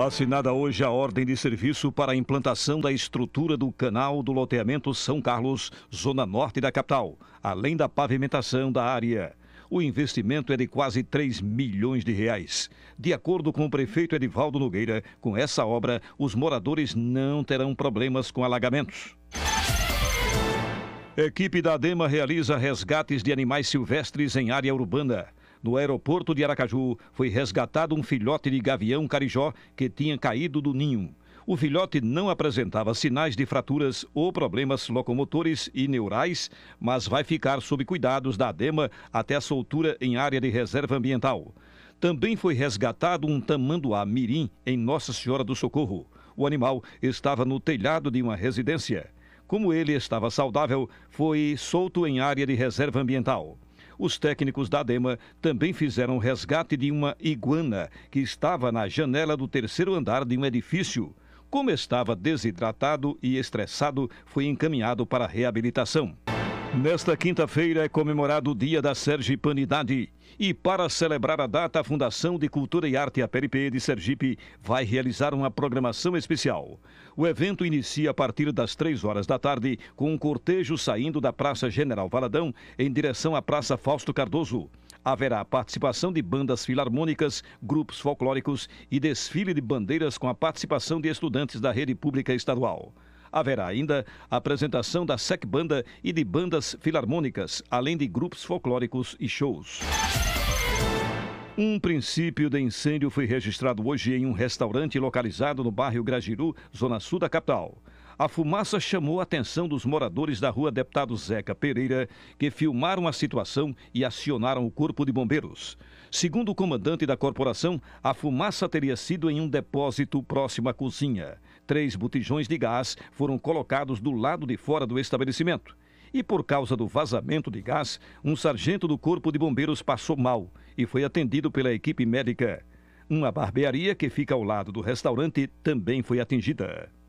Assinada hoje a ordem de serviço para a implantação da estrutura do canal do loteamento São Carlos, zona norte da capital, além da pavimentação da área. O investimento é de quase 3 milhões de reais. De acordo com o prefeito Edivaldo Nogueira, com essa obra, os moradores não terão problemas com alagamentos. Equipe da ADEMA realiza resgates de animais silvestres em área urbana. No aeroporto de Aracaju, foi resgatado um filhote de gavião carijó que tinha caído do ninho. O filhote não apresentava sinais de fraturas ou problemas locomotores e neurais, mas vai ficar sob cuidados da ADEMA até a soltura em área de reserva ambiental. Também foi resgatado um tamanduá mirim em Nossa Senhora do Socorro. O animal estava no telhado de uma residência. Como ele estava saudável, foi solto em área de reserva ambiental. Os técnicos da DEMA também fizeram resgate de uma iguana que estava na janela do terceiro andar de um edifício. Como estava desidratado e estressado, foi encaminhado para reabilitação. Nesta quinta-feira é comemorado o Dia da Sergipanidade. E para celebrar a data, a Fundação de Cultura e Arte APRP de Sergipe vai realizar uma programação especial. O evento inicia a partir das três horas da tarde, com um cortejo saindo da Praça General Valadão em direção à Praça Fausto Cardoso. Haverá participação de bandas filarmônicas, grupos folclóricos e desfile de bandeiras com a participação de estudantes da rede pública estadual. Haverá ainda a apresentação da SEC Banda e de bandas filarmônicas, além de grupos folclóricos e shows. Um princípio de incêndio foi registrado hoje em um restaurante localizado no bairro Grajiru, zona sul da capital. A fumaça chamou a atenção dos moradores da rua Deputado Zeca Pereira, que filmaram a situação e acionaram o Corpo de Bombeiros. Segundo o comandante da corporação, a fumaça teria sido em um depósito próximo à cozinha. Três botijões de gás foram colocados do lado de fora do estabelecimento. E por causa do vazamento de gás, um sargento do Corpo de Bombeiros passou mal e foi atendido pela equipe médica. Uma barbearia que fica ao lado do restaurante também foi atingida.